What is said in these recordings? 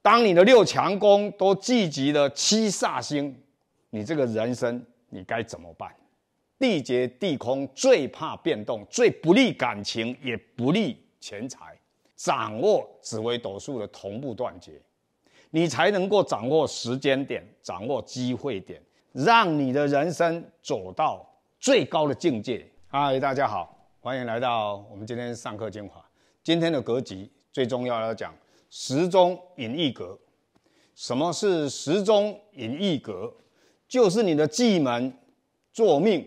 当你的六强宫都聚集了七煞星，你这个人生你该怎么办？地劫地空最怕变动，最不利感情，也不利钱财。掌握紫微斗数的同步断绝，你才能够掌握时间点，掌握机会点。让你的人生走到最高的境界。嗨，大家好，欢迎来到我们今天上课精华。今天的格局最重要要讲时钟隐逸格。什么是时钟隐逸格？就是你的忌门坐命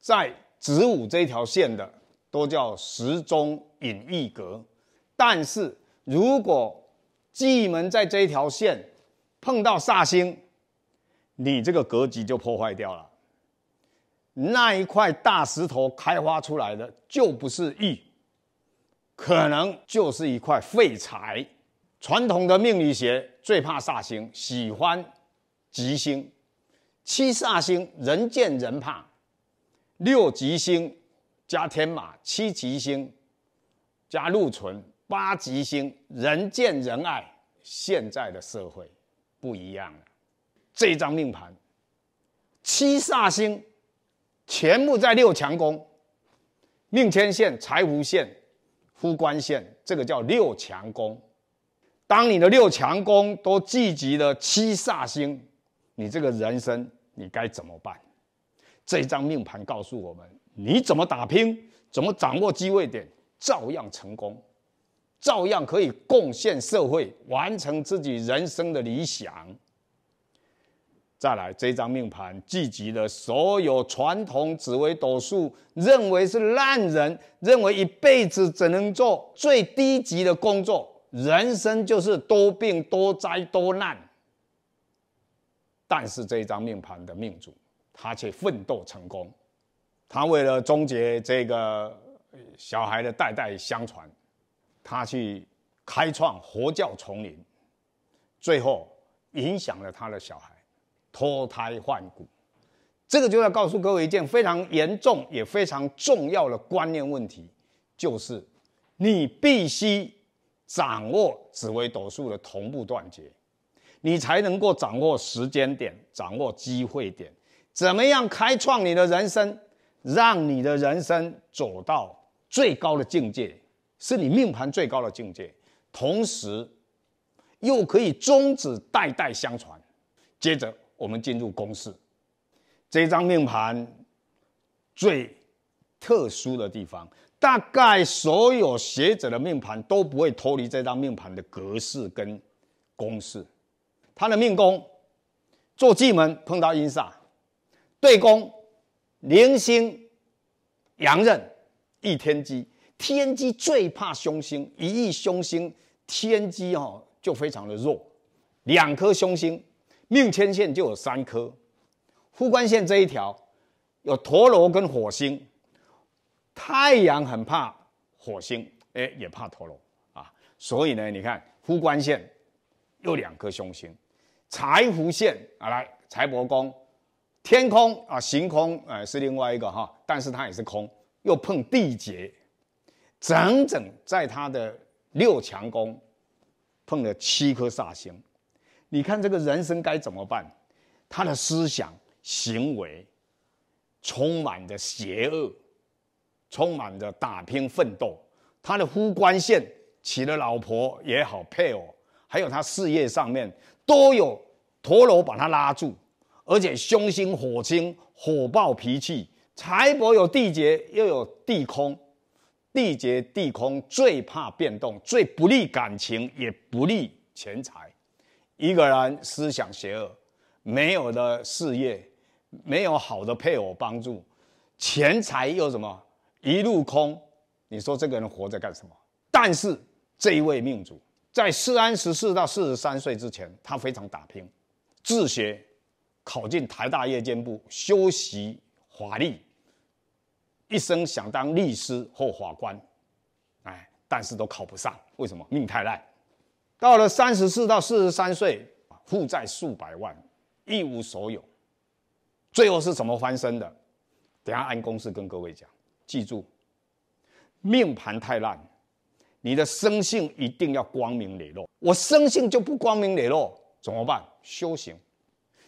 在子午这条线的，都叫时钟隐逸格。但是如果忌门在这一条线碰到煞星。你这个格局就破坏掉了。那一块大石头开发出来的就不是玉，可能就是一块废材。传统的命理学最怕煞星，喜欢吉星。七煞星人见人怕，六吉星加天马，七吉星加禄存，八吉星人见人爱。现在的社会不一样了。这一张命盘，七煞星全部在六强宫，命天线、财福线、夫官线，这个叫六强宫。当你的六强宫都聚集了七煞星，你这个人生你该怎么办？这张命盘告诉我们：你怎么打拼，怎么掌握机会点，照样成功，照样可以贡献社会，完成自己人生的理想。再来，这张命盘聚集了所有传统紫微斗数认为是烂人，认为一辈子只能做最低级的工作，人生就是多病多灾多难。但是这一张命盘的命主，他却奋斗成功。他为了终结这个小孩的代代相传，他去开创佛教丛林，最后影响了他的小孩。脱胎换骨，这个就要告诉各位一件非常严重也非常重要的观念问题，就是你必须掌握紫微斗数的同步断绝，你才能够掌握时间点，掌握机会点，怎么样开创你的人生，让你的人生走到最高的境界，是你命盘最高的境界，同时又可以宗止代代相传，接着。我们进入公式，这张命盘最特殊的地方，大概所有学者的命盘都不会脱离这张命盘的格式跟公式。他的命宫做忌门碰到阴煞，对宫零星阳刃一天机，天机最怕凶星，一遇凶星，天机哦就非常的弱，两颗凶星。命天线就有三颗，夫官线这一条有陀螺跟火星，太阳很怕火星，哎也怕陀螺啊，所以呢，你看夫官线有两颗凶星，财福线啊来财帛宫，天空啊行空啊，是另外一个哈，但是它也是空，又碰地劫，整整在它的六强宫碰了七颗煞星。你看这个人生该怎么办？他的思想行为充满着邪恶，充满着打拼奋斗。他的夫官线娶了老婆也好，配偶还有他事业上面都有陀螺把他拉住，而且凶心火星火爆脾气，财帛有地劫又有地空，地劫地空最怕变动，最不利感情，也不利钱财。一个人思想邪恶，没有的事业，没有好的配偶帮助，钱财又什么一路空，你说这个人活着干什么？但是这一位命主在四安十四到四十三岁之前，他非常打拼，自学，考进台大夜间部修习法律，一生想当律师或法官，哎，但是都考不上，为什么命太烂？到了三十四到四十三岁，负债数百万，一无所有。最后是怎么翻身的？等下按公式跟各位讲。记住，命盘太烂，你的生性一定要光明磊落。我生性就不光明磊落，怎么办？修行。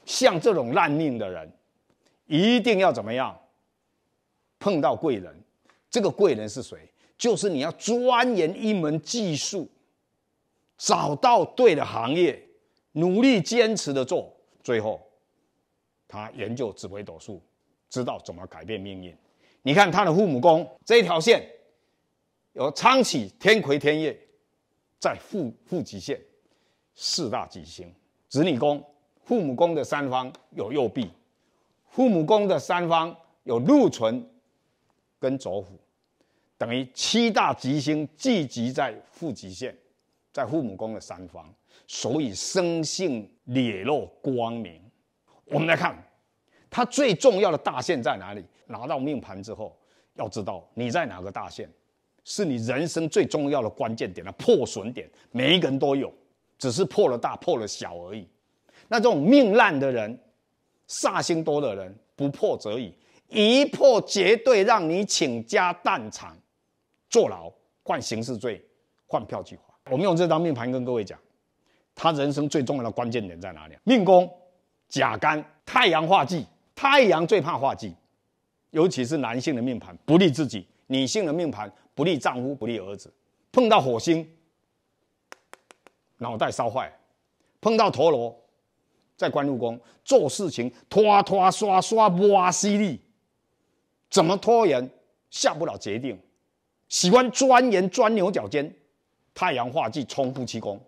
像这种烂命的人，一定要怎么样？碰到贵人。这个贵人是谁？就是你要钻研一门技术。找到对的行业，努力坚持的做，最后他研究紫微斗数，知道怎么改变命运。你看他的父母宫这一条线，有苍启、天魁、天业，在父父极线，四大吉星；子女宫父母宫的三方有右臂，父母宫的三方有禄存跟左辅，等于七大吉星聚集在父极线。在父母宫的三方，所以生性磊落光明。我们来看，他最重要的大线在哪里？拿到命盘之后，要知道你在哪个大线，是你人生最重要的关键点的破损点。每一个人都有，只是破了大，破了小而已。那这种命烂的人，煞星多的人，不破则已，一破绝对让你倾家荡产，坐牢，犯刑事罪，换票划。我们用这张命盘跟各位讲，他人生最重要的关键点在哪里？命宫甲干太阳化忌，太阳最怕化忌，尤其是男性的命盘不利自己，女性的命盘不利丈夫、不利儿子。碰到火星，脑袋烧坏；碰到陀螺，在官禄宫做事情拖拖刷刷不犀利，怎么拖延下不了决定？喜欢钻研、钻牛角尖。太阳化忌冲夫妻宫，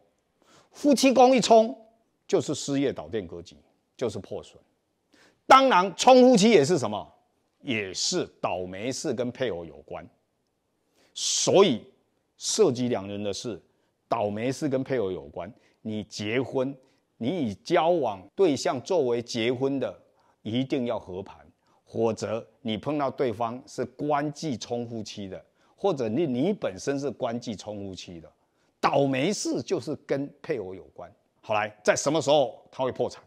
夫妻宫一冲就是失业导电格局就是破损。当然，冲夫妻也是什么，也是倒霉事跟配偶有关。所以涉及两人的事，倒霉事跟配偶有关。你结婚，你以交往对象作为结婚的，一定要和盘，否则你碰到对方是官忌冲夫妻的，或者你你本身是官忌冲夫妻的。倒霉事就是跟配偶有关。后来在什么时候他会破产？